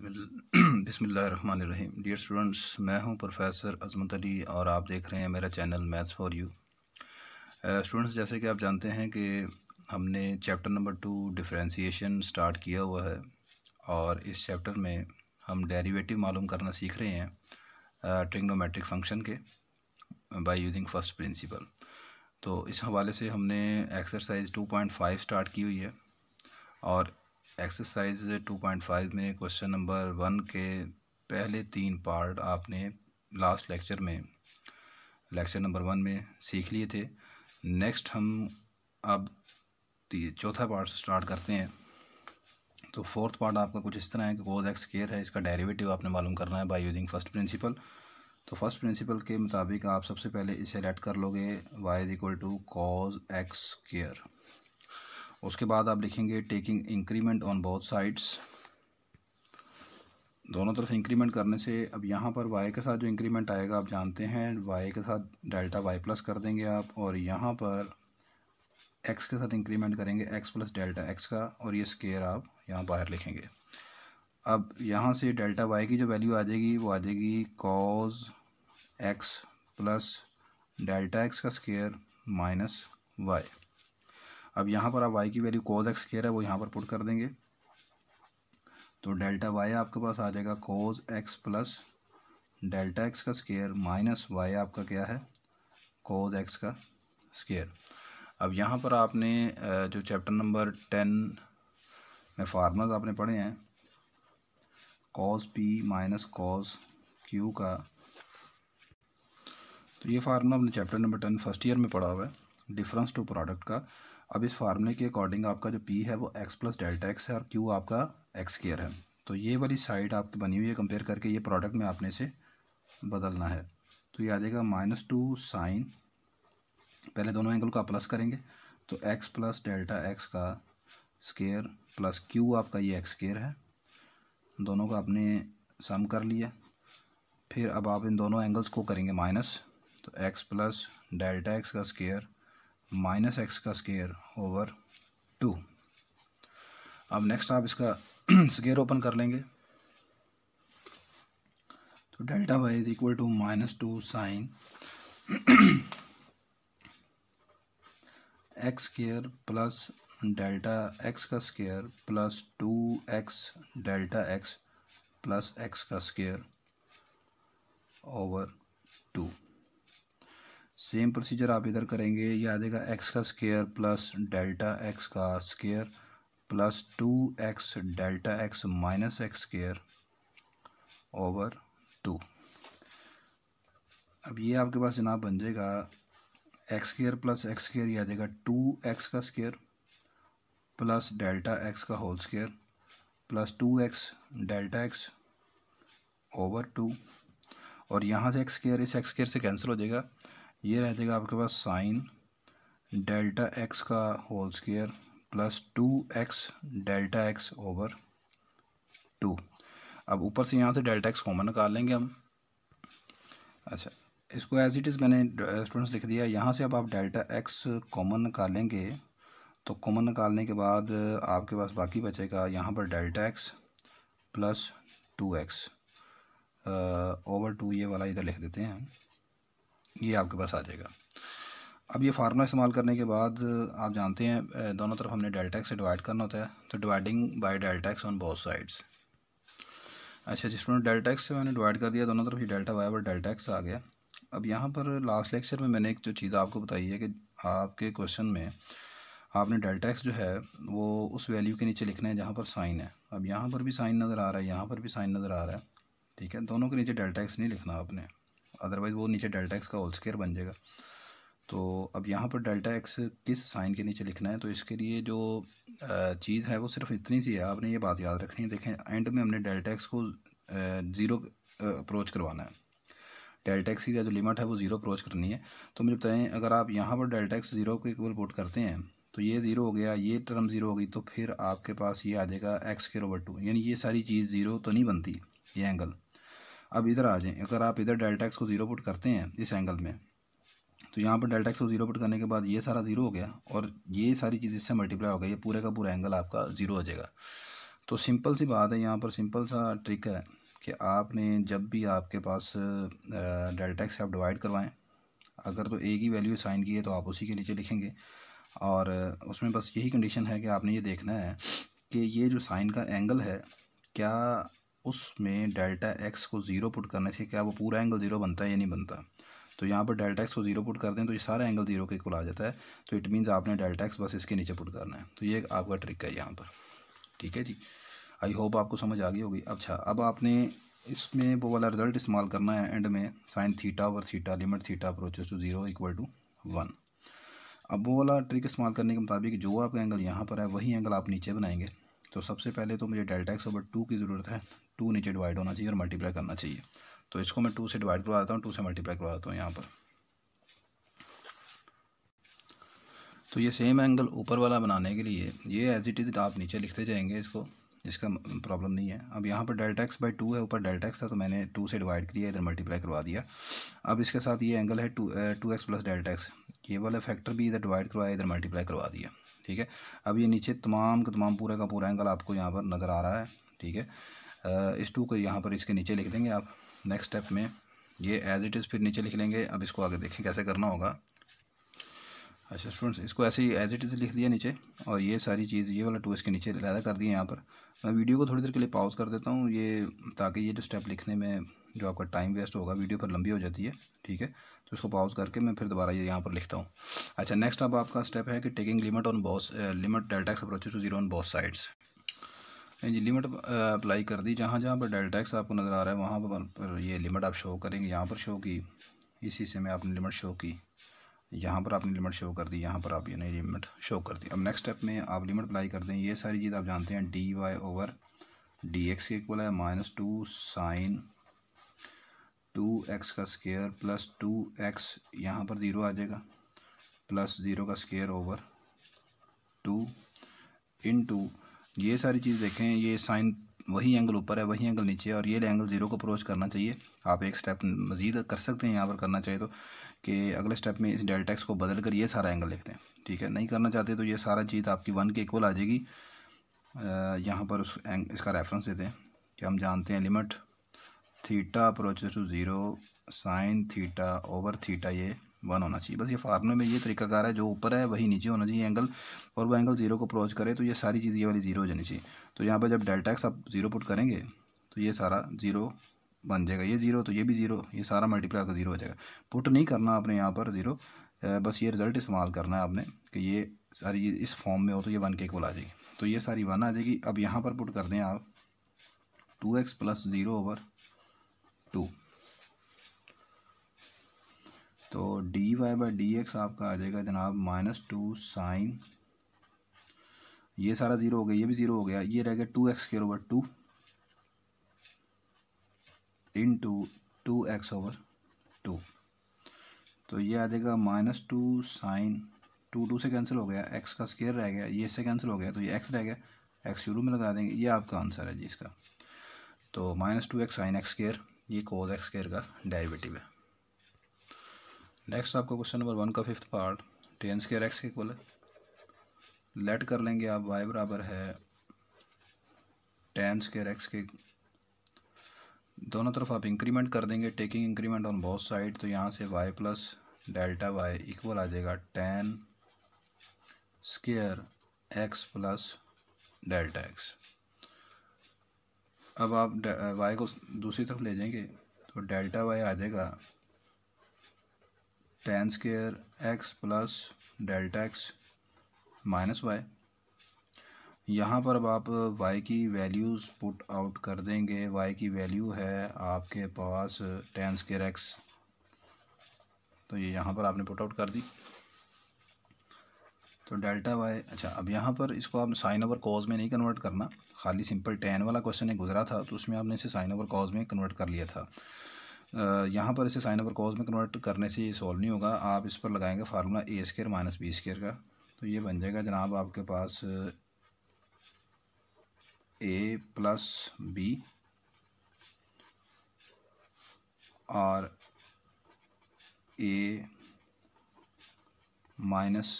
बिसमीम dear students मैं हूं प्रोफेसर अजमत अली और आप देख रहे हैं मेरा channel maths for you students जैसे कि आप जानते हैं कि हमने chapter number two differentiation start किया हुआ है और इस चैप्टर में हम डेरिवेटिव मालूम करना सीख रहे हैं ट्रिग्नोमेट्रिक uh, फंक्शन के बाई यूजिंग फर्स्ट प्रिंसिपल तो इस हवाले से हमने एक्सरसाइज फाइव स्टार्ट की हुई है और एक्सरसाइज 2.5 में क्वेश्चन नंबर वन के पहले तीन पार्ट आपने लास्ट लेक्चर में लेक्चर नंबर वन में सीख लिए थे नेक्स्ट हम अब चौथा पार्ट स्टार्ट करते हैं तो फोर्थ पार्ट आपका कुछ इस तरह है कि कोज एक्स केयर है इसका डेरिवेटिव आपने मालूम करना है बाय यूजिंग फर्स्ट प्रिंसिपल तो फर्स्ट प्रिंसिपल के मुताबिक आप सबसे पहले इसे रेट कर लोगे y is equal to cos x square उसके बाद आप लिखेंगे taking increment on both sides दोनों तरफ इंक्रीमेंट करने से अब यहाँ पर वाई के साथ जो इंक्रीमेंट आएगा आप जानते हैं वाई के साथ डेल्टा वाई प्लस कर देंगे आप और यहाँ पर एक्स के साथ इंक्रीमेंट करेंगे एक्स प्लस डेल्टा एक्स का और ये स्केयर आप यहाँ बाहर लिखेंगे अब यहाँ से डेल्टा वाई की जो वैल्यू आ जाएगी वो आ जाएगी cos x plus delta x का स्केयर माइनस वाई अब यहाँ पर आप वाई की वैल्यू कोज एक्स केयर है वो यहाँ पर पुट कर देंगे तो डेल्टा वाई आपके पास आ जाएगा cos x plus delta x का स्केयर माइनस वाई आपका क्या है कोज एक्स का स्केयर अब यहाँ पर आपने जो चैप्टर नंबर टेन में फार्मूलाज आपने पढ़े हैं cos P minus cos Q का तो ये फार्मूला आपने chapter number ten first year में पढ़ा हुआ है डिफरेंस टू प्रोडक्ट का अब इस फार्मूले के अकॉर्डिंग आपका जो पी है वो एक्स प्लस डेल्टा एक्स है और क्यू आपका एक्स केयर है तो ये वाली साइड आपकी बनी हुई है कंपेयर करके ये प्रोडक्ट में आपने इसे बदलना है तो ये आ जाएगा माइनस टू साइन पहले दोनों एंगल का प्लस करेंगे तो एक्स प्लस डेल्टा एक्स का स्केयर प्लस क्यू आपका ये एक्स स्केयर है दोनों का आपने सम कर लिया फिर अब आप इन दोनों एंगल्स को करेंगे माइनस तो एक्स प्लस डेल्टा एक्स का स्केयर माइनस एक्स का स्केयर ओवर टू अब नेक्स्ट आप इसका स्केयर ओपन कर लेंगे तो delta Y is equal to minus two sine x square plus delta x का square plus two x delta x plus x का square over two same procedure आप इधर करेंगे ये आ जाएगा एक्स का स्केयर प्लस डेल्टा एक्स का square plus two x delta x minus x square over two अब ये आपके पास जनाब बन जाएगा x square plus x square यह आ जाएगा टू एक्स का स्केयर प्लस डेल्टा एक्स का whole square plus two x delta x over two और यहाँ से एक्स स्केयर इस एक्स स्केयर से कैंसिल हो जाएगा ये रह जाएगा आपके पास साइन डेल्टा एक्स का whole square plus two x delta x over two अब ऊपर से यहाँ से डेल्टा एक्स कॉमन निकाल लेंगे हम अच्छा इसको एज इट इज़ मैंने स्टूडेंट्स लिख दिया यहाँ से अब आप डेल्टा एक्स कॉमन निकालेंगे तो कॉमन निकालने के बाद आपके पास बाकी बचेगा यहाँ पर delta x plus two x over two ये वाला इधर लिख देते हैं ये आपके पास आ जाएगा अब ये फार्मूला इस्तेमाल करने के बाद आप जानते हैं दोनों तरफ हमने डेल्टा एक्स से डिवाइड करना होता है तो dividing by delta x on both sides अच्छा जिस स्टूडेंट डेल्टा एक्स से मैंने डिवाइड कर दिया दोनों तरफ ये डेल्टा वाई और डेल्टा एक्स आ गया अब यहाँ पर लास्ट लेक्चर में मैंने एक जो चीज़ आपको बताई है कि आपके क्वेश्चन में आपने डेल्टा एक्स जो है वो उस वैल्यू के नीचे लिखना है जहाँ पर साइन है अब यहाँ पर भी साइन नज़र आ रहा है यहाँ पर भी साइन नज़र आ रहा है ठीक है दोनों के नीचे डेल्टा एक्स नहीं लिखना आपने अदरवाइज़ वो नीचे डेल्टा एक्स का होल स्केयर बन जाएगा तो अब यहाँ पर डेल्टा एक्स किस साइन के नीचे लिखना है तो इसके लिए जो चीज़ है वो सिर्फ इतनी सी है आपने ये बात याद रखनी है देखें एंड में हमने डेल्टा एक्स को ज़ीरो अप्रोच करवाना है डेल्टा एक्स की जो लिमिट है वो ज़ीरो अप्रोच करनी है तो मुझे बताएं अगर आप यहाँ पर डेल्टा एक्स ज़ीरो को इक्वल पुट करते हैं तो ये ज़ीरो हो गया ये टर्म ज़ीरो हो गई तो फिर आपके पास ये आ जाएगा एक्स के ओवर टू यानी ये सारी चीज़ ज़ीरो तो नहीं बनती ये एंगल अब इधर आ जाएँ अगर आप इधर डेल्टा एक्स को ज़ीरो पुट करते हैं इस एंगल में तो यहाँ पर डेल्टा एक्स को ज़ीरो पुट करने के बाद ये सारा ज़ीरो हो गया और ये सारी चीज़ इससे मल्टीप्लाई हो गई ये पूरे का पूरा एंगल आपका ज़ीरो हो जाएगा तो सिंपल सी बात है यहाँ पर सिंपल सा ट्रिक है कि आपने जब भी आपके पास डेल्टा एक्स आप डिवाइड करवाएं अगर तो एक ही वैल्यू साइन की है तो आप उसी के नीचे लिखेंगे और उसमें बस यही कंडीशन है कि आपने ये देखना है कि ये जो साइन का एंगल है क्या उसमें डेल्टा एक्स को ज़ीरो पुट करने से क्या वो पूरा एंगल ज़ीरो बनता है या नहीं बनता तो यहाँ पर डेल्टा एक्स को ज़ीरो पुट कर दें तो ये सारा एंगल ज़ीरो के इक्वल आ जाता है तो इट मीन्स आपने डेल्टा एक्स बस इसके नीचे पुट करना है तो ये आपका ट्रिक है यहाँ पर ठीक है जी आई होप आपको समझ आ गई होगी अच्छा अब आपने इसमें वो वाला रिजल्ट इस्तेमाल करना है एंड में साइन थीटा और theta limit theta approaches to zero equal to one अब वो वाला ट्रिक इस्तेमाल करने के मुताबिक जो आपका एंगल यहाँ पर है वही एंगल आप नीचे बनाएंगे तो सबसे पहले तो मुझे डेल्टा एक्स ओवर टू की ज़रूरत है टू नीचे डिवाइड होना चाहिए और मल्टीप्लाई करना चाहिए तो इसको मैं टू से डिवाइड करवा देता हूँ टू से मल्टीप्लाई करवा देता हूँ यहाँ पर तो ये सेम एंगल ऊपर वाला बनाने के लिए ये एज इट इज़ आप नीचे लिखते जाएंगे इसको इसका प्रॉब्लम नहीं है अब यहाँ पर डेल्टा एक्स बाई टू है ऊपर डेल्टा एक्स था तो मैंने टू से डिवाइड किया इधर मल्टीप्लाई करवा दिया अब इसके साथ ये एंगल है two two x plus delta x ये वाला फैक्टर भी इधर डिवाइड करवाया इधर मल्टीप्लाई करवा दिया ठीक है अब ये नीचे तमाम का तमाम पूरे का पूरा एंगल आपको यहाँ पर नज़र आ रहा है ठीक है इस टू को यहाँ पर इसके नीचे लिख देंगे आप नेक्स्ट स्टेप में ये एज इट इज़ फिर नीचे लिख लेंगे अब इसको आगे देखें कैसे करना होगा अच्छा स्टूडेंट्स इसको ऐसे ही एज इट इज़ लिख दिया नीचे और ये सारी चीज़ ये वाला टू इसके नीचे लादा कर दिए यहाँ पर मैं वीडियो को थोड़ी देर के लिए पॉज कर देता हूँ ये ताकि ये जो स्टेप लिखने में जो आपका टाइम वेस्ट होगा वीडियो पर लंबी हो जाती है ठीक है तो इसको पॉज करके मैं फिर दोबारा ये यहाँ पर लिखता हूँ अच्छा नेक्स्ट अब आपका स्टेप है कि taking limit on both limit delta x x approaches to zero on both sides जी लिमिट अप्लाई कर दी जहाँ जहाँ पर डेल्टैक्स आपको नज़र आ रहा है वहाँ पर ये लिमिट आप शो करेंगे यहाँ पर शो की इस हिस्से में आपने लिमिट शो की यहाँ पर आपने लिमिट शो कर दी यहाँ पर आप ये नई लिमिट शो कर दी अब नेक्स्ट स्टेप में आप लिमिट अप्लाई कर दें ये सारी चीज़ आप जानते हैं d y over d x के इक्वल है minus two sine two x का स्केयर प्लस टू एक्स यहाँ पर ज़ीरो आ जाएगा प्लस ज़ीरो का square over two into ये सारी चीज़ देखें ये साइन वही एंगल ऊपर है वही एंगल नीचे है और ये एंगल ज़ीरो को अप्रोच करना चाहिए आप एक स्टेप मज़ीद कर सकते हैं यहाँ पर करना चाहिए तो कि अगले स्टेप में इस डेल्टा एक्स को बदल कर ये सारा एंगल लिखते हैं ठीक है नहीं करना चाहते तो ये सारा चीज़ आपकी वन के इक्वल आ जाएगी यहाँ पर उस इसका रेफरेंस देते हैं कि हम जानते हैं limit theta approaches to zero sine theta over theta ये वन होना चाहिए बस ये फार्मूले में ये तरीकाकार है जो ऊपर है वही नीचे होना चाहिए एंगल और वो एंगल जीरो को अप्रोच करे तो ये सारी चीज़ ये वाली जीरो हो जानी चाहिए तो यहाँ पर जब डेल्टा एक्स आप जीरो पुट करेंगे तो ये सारा जीरो बन जाएगा ये जीरो तो ये भी जीरो ये सारा मल्टीप्लाई का जीरो हो जाएगा पुट नहीं करना आपने यहाँ पर जीरो बस ये रिजल्ट इस्तेमाल करना है आपने कि ये सारी इस फॉर्म में हो तो ये वन के इक्वल आ जाएगी तो ये सारी वन आ जाएगी अब यहाँ पर पुट कर दें आप two x plus zero over two तो d Y by D x आपका आ जाएगा जनाब माइनस टू साइन ये सारा ज़ीरो हो गया ये भी ज़ीरो हो गया ये रह गया two x square over two into two x over two तो ये आ जाएगा minus two sine two two से कैंसिल हो गया एक्स का स्केयर रह गया ये से कैंसिल हो गया तो ये एक्स रह गया एक्स शुरू में लगा देंगे ये आपका आंसर है जी इसका तो minus two x sine x square ये कोज एक्स केयर का डेरिवेटिव है नेक्स्ट आपको क्वेश्चन नंबर वन का fifth part tan square x के इक्वल है लेट कर लेंगे आप वाई बराबर है टेन स्केयर एक्स के दोनों तरफ आप इंक्रीमेंट कर देंगे taking increment on both side तो यहाँ से y plus delta Y equal आ जाएगा tan square x plus delta x अब आप वाई को दूसरी तरफ ले जाएंगे तो डेल्टा वाई आ जाएगा tan square x plus delta x minus y यहाँ पर अब आप वाई की वैल्यूज़ पुट आउट कर देंगे वाई की वैल्यू है आपके पास टेन स्केयर एक्स तो ये यहाँ पर आपने पुट आउट कर दी तो डेल्टा वाई अच्छा अब यहाँ पर इसको आप साइन ओवर कॉज में नहीं कन्वर्ट करना खाली सिंपल टेन वाला क्वेश्चन है गुजरा था तो उसमें आपने इसे साइन ओवर कॉज में कन्वर्ट कर लिया था यहाँ पर इसे साइन ओवर कॉज में कन्वर्ट करने से ये सॉल्व नहीं होगा आप इस पर लगाएंगे formula A square minus B square का तो ये बन जाएगा जनाब आपके पास ए प्लस बी और ए माइनस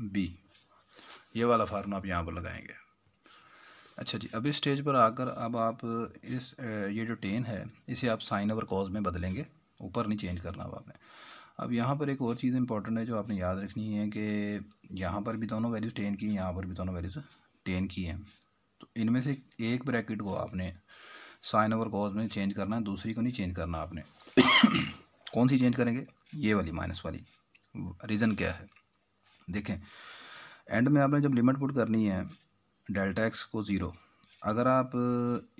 बी ये वाला फार्मूला आप यहाँ पर लगाएंगे अच्छा जी अब इस स्टेज पर आकर अब आप इस ये जो टेन है इसे आप साइन ओवर कॉज में बदलेंगे ऊपर नहीं चेंज करना अब आपने अब यहाँ पर एक और चीज़ इंपॉर्टेंट है जो आपने याद रखनी है कि यहाँ पर भी दोनों वैल्यूज़ टेन की हैं यहाँ पर भी दोनों वैल्यूज़ टेन की हैं तो इनमें से एक ब्रैकेट को आपने साइन ओवर कॉज में चेंज करना है दूसरी को नहीं चेंज करना आपने कौन सी चेंज करेंगे ये वाली माइनस वाली रीज़न क्या है देखें एंड में आपने जब लिमिट पुट करनी है डेल्टा एक्स को ज़ीरो अगर आप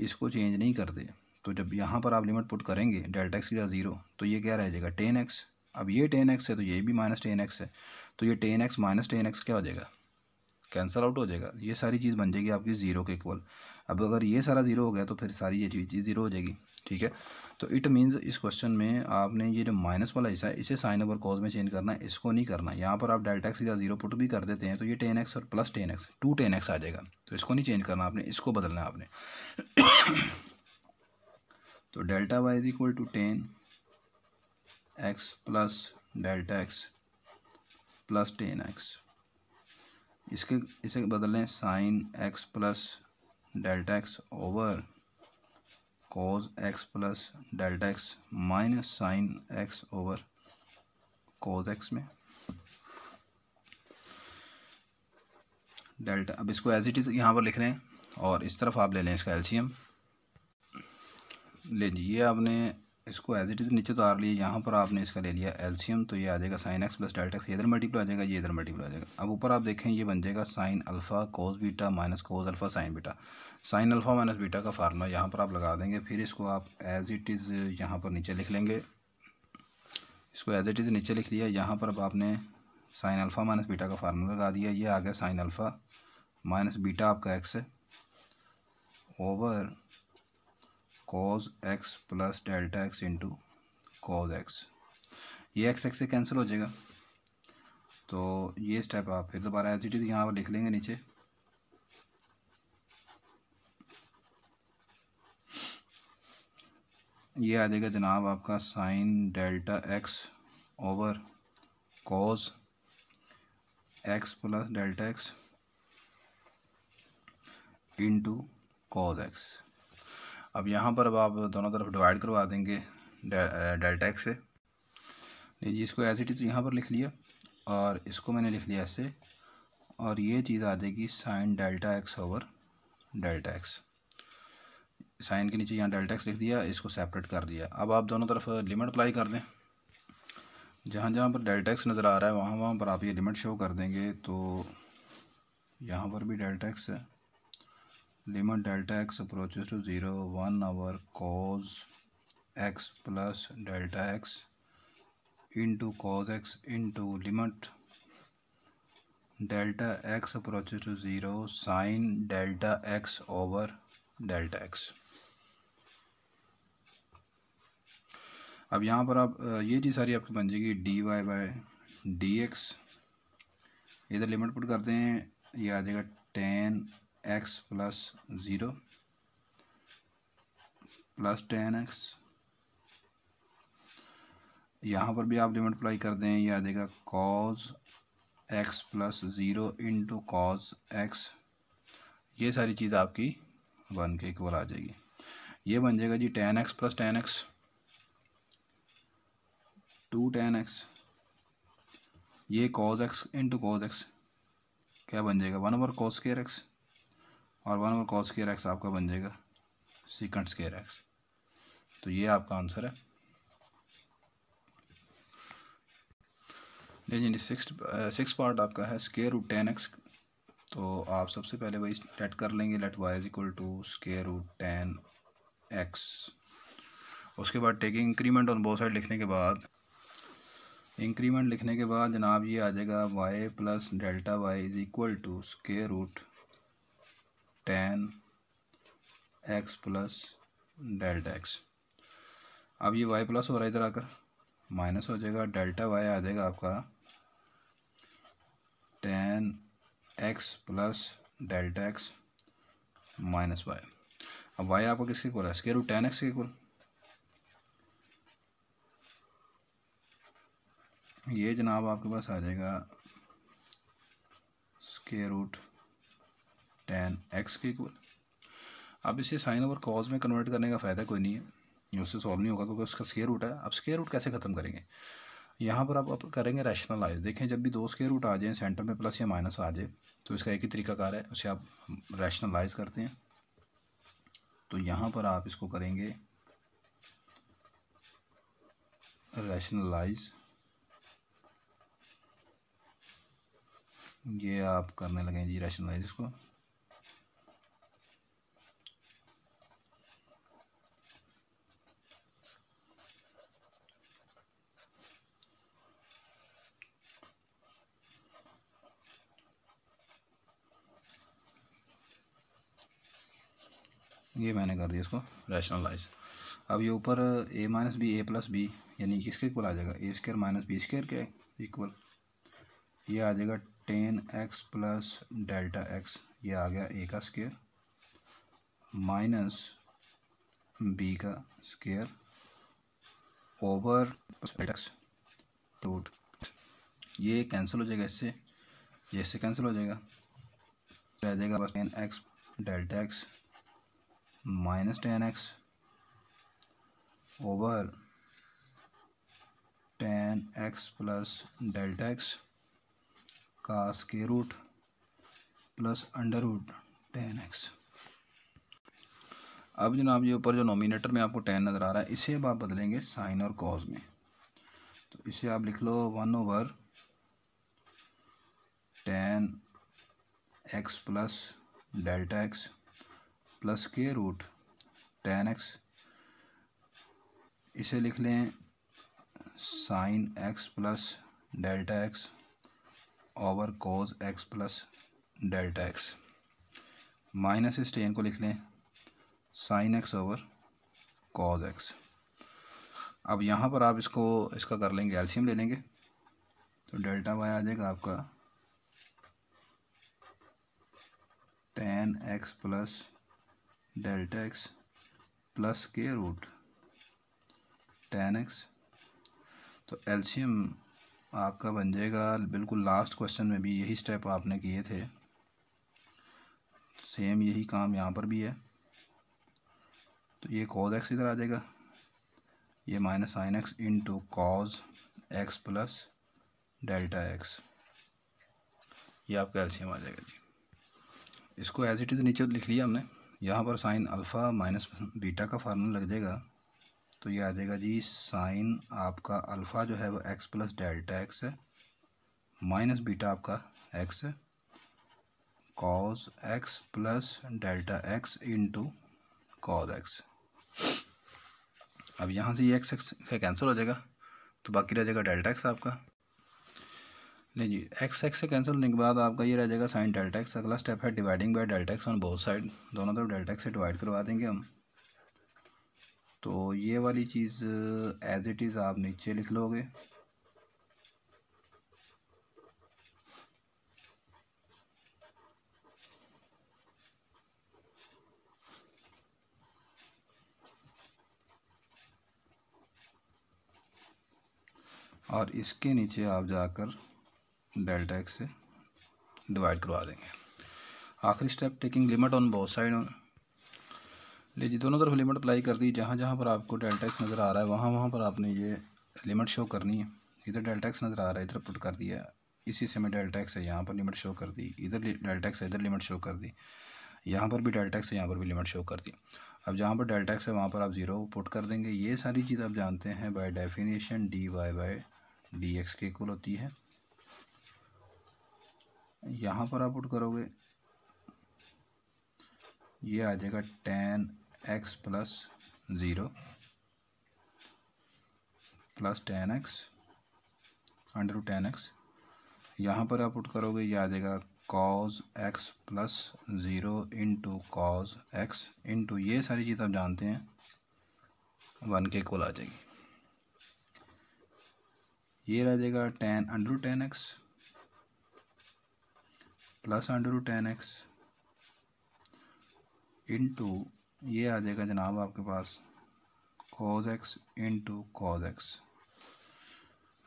इसको चेंज नहीं करते तो जब यहाँ पर आप लिमिट पुट करेंगे डेल्टा एक्स की जगह ज़ीरो तो ये क्या रह जाएगा टेन एक्स अब ये टेन एक्स है तो ये भी माइनस टेन एक्स है तो ये tan x minus ten x क्या हो जाएगा कैंसिल आउट हो जाएगा ये सारी चीज़ बन जाएगी आपकी ज़ीरो के इक्वल अब अगर ये सारा ज़ीरो हो गया तो फिर सारी ये चीज़ ज़ीरो हो जाएगी ठीक है तो इट मीन्स इस क्वेश्चन में आपने ये जो माइनस वाला हिस्सा है इसे साइन ओवर कॉज में चेंज करना है इसको नहीं करना यहाँ पर आप डेल्टा एक्स या जीरो पुट भी कर देते हैं तो ये टेन एक्स और plus ten x two ten x आ जाएगा तो इसको नहीं चेंज करना आपने इसको बदलना आपने तो delta Y is equal to ten x plus delta x plus ten x इसके इसे बदलें sine x plus delta x over cos x plus delta x minus sine x over cos x में डेल्टा अब इसको as it is यहाँ पर लिख रहे हैं और इस तरफ आप ले लें इसका एलसीएम ले जी ये आपने इसको एज इट इज़ नीचे तो आर लिए यहाँ पर आपने इसका ले लिया एल्शियम तो ये आ जाएगा sine x plus delta x इधर मल्टीप्ल आ जाएगा ये इधर मल्टीप्ल आ जाएगा अब ऊपर आप देखें ये बन जाएगा sine alpha cos beta minus cos alpha sine beta sine alpha minus beta का फार्मूला यहाँ पर आप लगा देंगे फिर इसको आप एज इट इज़ यहाँ पर नीचे लिख लेंगे इसको एज इट इज़ नीचे लिख लिया यहाँ पर अब आपने साइन अल्फ़ा माइनस बीटा का फार्मूला लगा दिया ये आ गया साइन अल्फ़ा माइनस बीटा आपका x over cos x plus delta x into cos x ये एक्स एक्स से कैंसिल हो जाएगा तो ये स्टेप आप फिर दोबारा एज इट इज़ यहाँ पर लिख लेंगे नीचे ये आ जाएगा जनाब आपका sine delta x over cos x plus delta x into cos x अब यहाँ पर अब आप दोनों तरफ डिवाइड करवा देंगे डेल्टा एक्स से लीजिए इसको एज इट इज़ यहाँ पर लिख लिया और इसको मैंने लिख लिया ऐसे और ये चीज़ आ जाएगी sine delta x over delta x sine के नीचे यहाँ डेल्टा एक्स लिख दिया इसको सेपरेट कर दिया अब आप दोनों तरफ लिमिट अप्लाई कर दें जहाँ जहाँ पर डेल्टा एक्स नज़र आ रहा है वहाँ वहाँ पर आप ये लिमिट शो कर देंगे तो यहाँ पर भी डेल्टा एक्स है limit delta x approaches to zero one over cos x plus delta x into cos x into limit delta x approaches to zero sine delta x over delta x अब यहाँ पर आप ये चीज़ सारी आपकी बन जाएगी D Y by D x इधर लिमिट पुट करते हैं ये आ जाएगा ten x plus zero plus ten x यहाँ पर भी आप लिमिट अप्लाई कर दें यह आ जाएगा cos x plus zero into cos x ये सारी चीज़ आपकी वन के इक्वल आ जाएगी ये बन जाएगा जी tan x plus ten x two ten x ये cos x into cos x क्या बन जाएगा one over cos square x और one over cos square x आपका बन जाएगा सिकंड स्केयर एक्स तो ये आपका आंसर है नहीं सिक्स सिक्स पार्ट आपका है स्केयर रूट टेन एक्स तो आप सबसे पहले वही लेट कर लेंगे let y is equal to square root ten x उसके बाद taking increment on both side लिखने के बाद इंक्रीमेंट लिखने के बाद जनाब ये आ जाएगा Y plus delta Y is equal to square root ten x plus delta x अब ये वाई प्लस हो रहा है इधर आकर माइनस हो जाएगा डेल्टा वाई आ जाएगा आपका ten x plus delta x minus y अब वाई आपका किसके इक्वल है स्केयर रूट टेन एक्स के कुल ये जनाब आपके पास आ जाएगा स्केयर रूट टेन एक्स के इक्वल अब इसे साइन ओवर कॉज में कन्वर्ट करने का फ़ायदा कोई नहीं है उससे सॉल्व नहीं होगा क्योंकि उसका स्केयर रूट है अब स्केयर रूट कैसे ख़त्म करेंगे यहाँ पर आप, करेंगे रैशनलाइज देखें जब भी दो स्केयर रूट आ जाए सेंटर में प्लस या माइनस आ जाए तो इसका एक ही तरीकाकार है उसे आप रैशनलाइज करते हैं तो यहाँ पर आप इसको करेंगे रैशनलाइज ये आप करने लगें जी रैशनलाइज इसको ये मैंने कर दिया इसको रैशनलाइज अब ये ऊपर A minus B A plus B यानी कि इसके इक्वल आ जाएगा A square minus B square क्या है इक्वल ये आ जाएगा ten x plus delta x ये आ गया ए का स्केयर माइनस बी का स्केयर ओवर एक्स रूट ये कैंसिल हो जाएगा इससे ये इससे कैंसिल हो जाएगा रह जाएगा बस ten X delta x minus ten X over ten x plus delta x का square root plus under root ten X अब जनाब ये ऊपर जो नोमिनेटर में आपको टेन नज़र आ रहा है इसे अब आप बदलेंगे साइन और कॉज में तो इसे आप लिख लो one over ten x plus delta x plus के रूट टेन एक्स इसे लिख लें sine x plus delta x over cos x plus delta x minus इस टेन को लिख लें sine x over cos X अब यहाँ पर आप इसको इसका कर लेंगे एल्शियम ले लेंगे तो डेल्टा वाई आ जाएगा आपका ten x plus delta x plus के रूट टेन एक्स तो एल्शियम आपका बन जाएगा बिल्कुल लास्ट क्वेश्चन में भी यही स्टेप आपने किए थे सेम यही काम यहाँ पर भी है तो ये कॉज एक्स इधर आ जाएगा ये minus sine X into cos x plus delta x ये आपका एल्शियम आ जाएगा जी इसको एज इट इज़ नीचे लिख लिया हमने यहाँ पर साइन अल्फ़ा माइनस बीटा का फार्मूला लग जाएगा तो ये आ जाएगा जी साइन आपका अल्फ़ा जो है वो एक्स प्लस डेल्टा एक्स है माइनस बीटा आपका एक्स है cos x plus delta x into cos x अब यहाँ से ये एक्स एक्स कैंसिल हो जाएगा तो बाकी रह जाएगा डेल्टा एक्स आपका नहीं जी एक्स एक्स से कैंसिल होने के बाद आपका ये रह जाएगा साइन डेल्टा एक्स अगला स्टेप है dividing by delta x on both side दोनों तरफ डेल्टा एक्स से डिवाइड करवा देंगे हम तो ये वाली चीज़ एज इट इज़ आप नीचे लिख लोगे और इसके नीचे आप जाकर डेल्टा एक्स से डिवाइड करवा देंगे आखिरी step taking limit on both side on लीजिए दोनों तरफ लिमिट अप्लाई कर दी जहाँ जहाँ पर आपको डेल्टा एक्स नज़र आ रहा है वहाँ वहाँ पर आपने ये लिमिट शो करनी है इधर डेल्टा एक्स नज़र आ रहा है इधर पुट कर दिया इसी से मैं डेल्टा एक्स है यहाँ पर लिमिट शो कर दी इधर डेल्टा एक्स है इधर लिमिट शो कर दी यहाँ पर भी डेल्टा एक्स है यहाँ पर भी लिमिट शो कर दी अब जहाँ पर डेल्टा एक्स है वहाँ पर आप ज़ीरो पुट कर देंगे ये सारी चीज़ आप जानते हैं by definition D Y by D x के इक्वल होती है यहाँ पर आप पुट करोगे ये आ जाएगा ten x plus zero plus ten X under two ten x यहाँ पर आप पुट करोगे ये आ जाएगा cos x plus zero into cos x into ये सारी चीज़ आप जानते हैं वन के कोल आ जाएगी ये रह जाएगा ten under two ten x plus under root ten X into ये आ जाएगा जनाब आपके पास cos x into cos x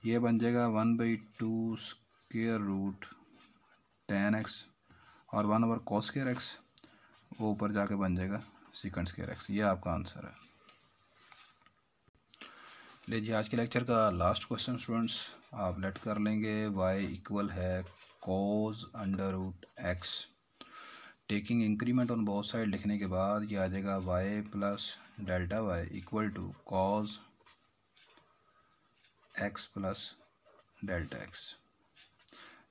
ये बन जाएगा one by two square root ten x और one over cos square X वो ऊपर जाके बन जाएगा सिकंड स्केयर एक्स ये आपका आंसर है लीजिए आज के लेक्चर का लास्ट क्वेश्चन स्टूडेंट्स आप लेट कर लेंगे वाई इक्वल है cos under root X taking increment on both side लिखने के बाद ये आ जाएगा Y plus delta Y equal to cos x plus delta X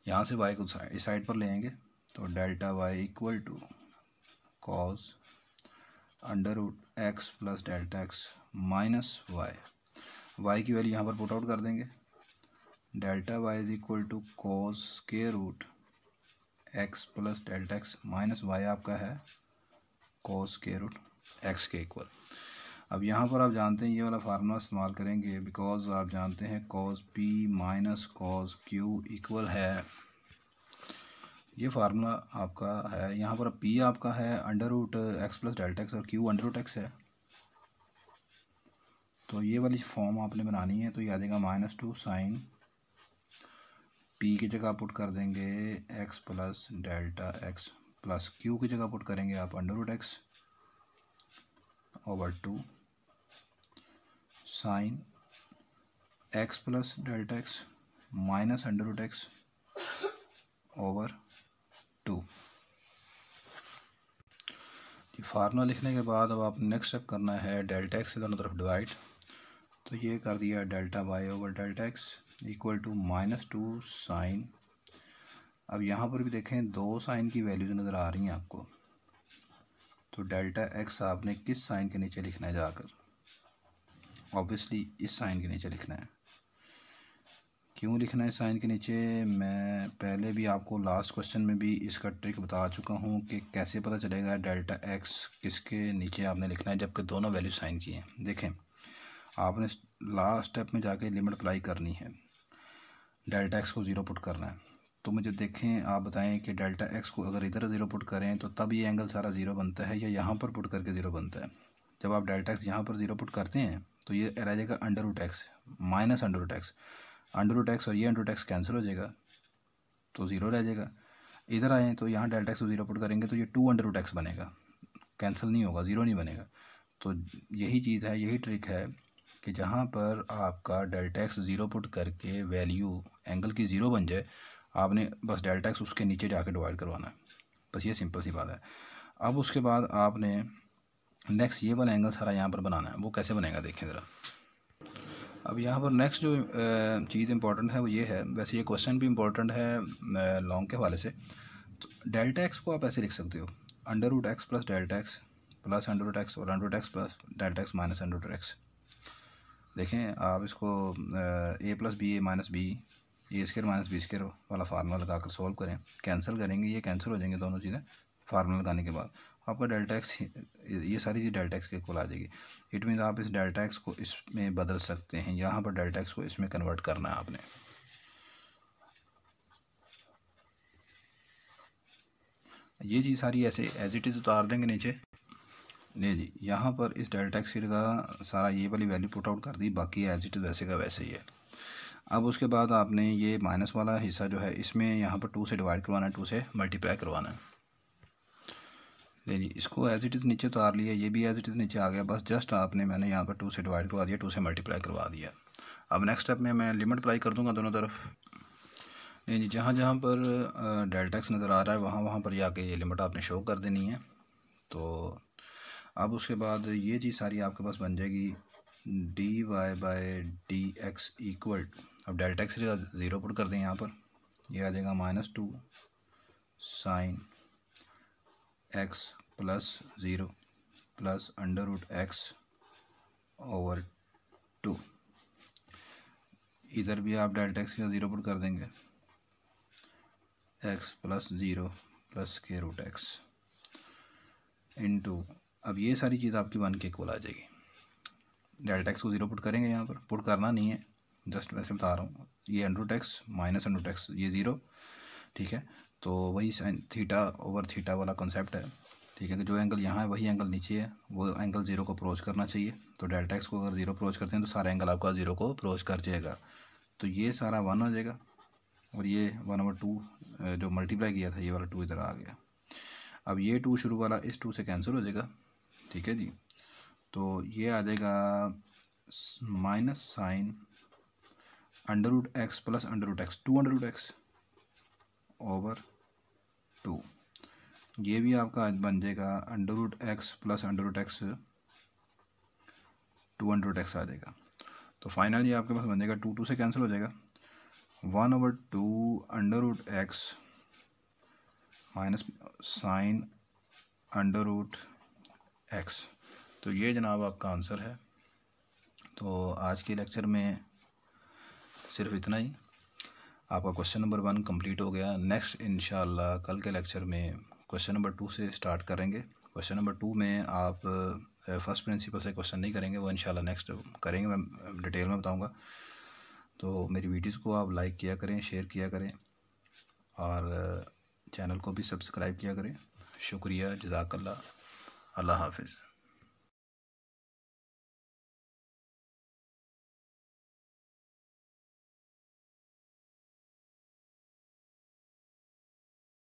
यहाँ से वाई को इस साइड पर लेंगे तो delta Y equal to cos under root X plus delta x minus Y Y की वैल्यू यहाँ पर पुट आउट कर देंगे delta Y is equal to cos के root X plus delta x minus Y आपका है कॉस के root x के इक्वल अब यहाँ पर आप जानते हैं ये वाला फार्मूला इस्तेमाल करेंगे बिकॉज आप जानते हैं cos P minus cos Q equal है ये फार्मूला आपका है यहाँ पर पी आपका है under root X plus delta X और क्यू अंडर रूट एक्स है तो ये वाली फॉर्म आपने बनानी है तो ये आ जाएगा माइनस टू साइन पी की जगह पुट कर देंगे X plus delta x plus Q की जगह पुट करेंगे आप under root X over two sine x plus delta x minus under root X over two formula लिखने के बाद अब आप नेक्स्ट स्टेप करना है डेल्टा एक्स से दोनों तरफ डिवाइड तो ये कर दिया delta Y over delta X equal to minus two sine अब यहाँ पर भी देखें दो साइन की वैल्यूज नज़र आ रही हैं आपको तो डेल्टा एक्स आपने किस साइन के नीचे लिखना है जाकर ऑब्वियसली इस साइन के नीचे लिखना है क्यों लिखना है साइन के नीचे मैं पहले भी आपको लास्ट क्वेश्चन में भी इसका ट्रिक बता चुका हूँ कि कैसे पता चलेगा डेल्टा एक्स किसके नीचे आपने लिखना है जबकि दोनों वैल्यू साइन की हैं देखें आपने लास्ट स्टेप में जाके लिमिट अप्लाई करनी है डेल्टा एक्स को ज़ीरो पुट करना है तो मुझे देखें आप बताएं कि डेल्टा एक्स को अगर इधर ज़ीरो पुट करें तो तब ये एंगल सारा ज़ीरो बनता है या यहाँ पर पुट करके ज़ीरो बनता है जब आप डेल्टा एक्स यहाँ पर ज़ीरो पुट करते हैं तो ये रह जाएगा under root X minus under root X under root X और ये अंडर रूट एक्स कैंसिल हो जाएगा तो ज़ीरो रह जाएगा इधर आएँ तो यहाँ डेल्टा एक्स को ज़ीरो पुट करेंगे तो ये टू अंडर रूट एक्स बनेगा कैंसिल नहीं होगा ज़ीरो नहीं बनेगा तो यही चीज़ है यही ट्रिक है कि जहाँ पर आपका डेल्टा एक्स ज़ीरो पुट करके वैल्यू एंगल की ज़ीरो बन जाए आपने बस डेल्टा एक्स उसके नीचे जाके डिवाइड करवाना है बस ये सिंपल सी बात है अब उसके बाद आपने नेक्स्ट ये वाला एंगल सारा यहाँ पर बनाना है वो कैसे बनेगा देखें ज़रा अब यहाँ पर नेक्स्ट जो चीज़ इंपॉर्टेंट है वो ये है वैसे ये क्वेश्चन भी इंपॉर्टेंट है लॉन्ग के हवाले से तो डेल्टा एक्स को आप ऐसे लिख सकते हो under root X plus delta x plus under root X और under root X plus delta x minus under root X देखें आप इसको A plus B A minus B A square minus B square वाला formula लगाकर solve करें cancel करेंगे ये cancel हो जाएंगे दोनों चीज़ें फार्मूला लगाने के बाद आपका डेल्टा एक्स ये सारी चीज़ डेल्टा एक्स के कोल आ जाएगी इट मीन आप इस डेल्टा एक्स को इसमें बदल सकते हैं यहाँ पर डेल्टा एक्स को इसमें कन्वर्ट करना है आपने ये चीज़ सारी ऐसे एज इट इज़ उतार देंगे नीचे नहीं जी यहाँ पर इस डेल्टा एक्स सारा ये वाली वैल्यू पुट आउट कर दी बाकी एज इट इज़ वैसे का वैसे ही है अब उसके बाद आपने ये माइनस वाला हिस्सा जो है इसमें यहाँ पर टू से डिवाइड करवाना है टू से मल्टीप्लाई करवाना है जी इसको एज इट इज़ नीचे उतार लिया ये भी एज इट इज़ नीचे आ गया बस जस्ट आपने मैंने यहाँ पर टू से डिवाइड करवा दिया टू से मल्टीप्लाई करवा दिया अब नेक्स्ट स्टेप में मैं लिमिट अप्लाई कर दूँगा दोनों तरफ नहीं जी जहाँ जहाँ पर डेल्टा एक्स नज़र आ रहा है वहाँ वहाँ पर ही आके ये लिमिट आपने शो कर देनी है तो अब उसके बाद ये चीज़ सारी आपके पास बन जाएगी D Y by D X equal अब डेल्टा एक्स रहेगा ज़ीरो पुट कर दें यहाँ पर ये आ जाएगा minus two sine x plus zero plus under root X over two इधर भी आप डेल्टा एक्स का ज़ीरो पुट कर देंगे एक्स प्लस ज़ीरो प्लस के रूट एक्स इंटू अब ये सारी चीज़ आपकी वन के इक्वल आ जाएगी डेल्टा एक्स को ज़ीरो पुट करेंगे यहाँ पर पुट करना नहीं है जस्ट वैसे बता रहा हूँ ये एंड्रू टैक्स माइनस एंड्रोटेक्स टैक्स ये ज़ीरो ठीक है तो वही साइन थीटा ओवर थीटा वाला कंसेप्ट है ठीक है कि जो एंगल यहाँ है वही एंगल नीचे है वो एंगल ज़ीरो को अप्रोच करना चाहिए तो डेल्टा एक्स को अगर ज़ीरो अप्रोच करते हैं तो सारा एंगल आपका ज़ीरो को अप्रोच कर जाएगा तो ये सारा वन हो जाएगा और ये वन ओवर टू जो मल्टीप्लाई किया था ये वाला टू इधर आ गया अब ये टू शुरू वाला इस टू से कैंसिल हो जाएगा ठीक है जी तो ये आ जाएगा minus sine under root X plus under root X two under root X over two ये भी आपका बन जाएगा under root X plus under root X two under root X आ जाएगा तो फाइनली आपके पास बन जाएगा टू टू से कैंसिल हो जाएगा one over two under root X minus sine under root X तो ये जनाब आपका आंसर है तो आज के लेक्चर में सिर्फ इतना ही आपका क्वेश्चन नंबर वन कंप्लीट हो गया नेक्स्ट इन कल के लेक्चर में क्वेश्चन नंबर टू से स्टार्ट करेंगे क्वेश्चन नंबर टू में आप फर्स्ट प्रिंसिपल से क्वेश्चन नहीं करेंगे वो इन नेक्स्ट करेंगे मैं डिटेल में बताऊँगा तो मेरी वीडियोज़ को आप लाइक किया करें शेयर किया करें और चैनल को भी सब्सक्राइब किया करें शुक्रिया जजाकल्ला अल्लाह हाफिज़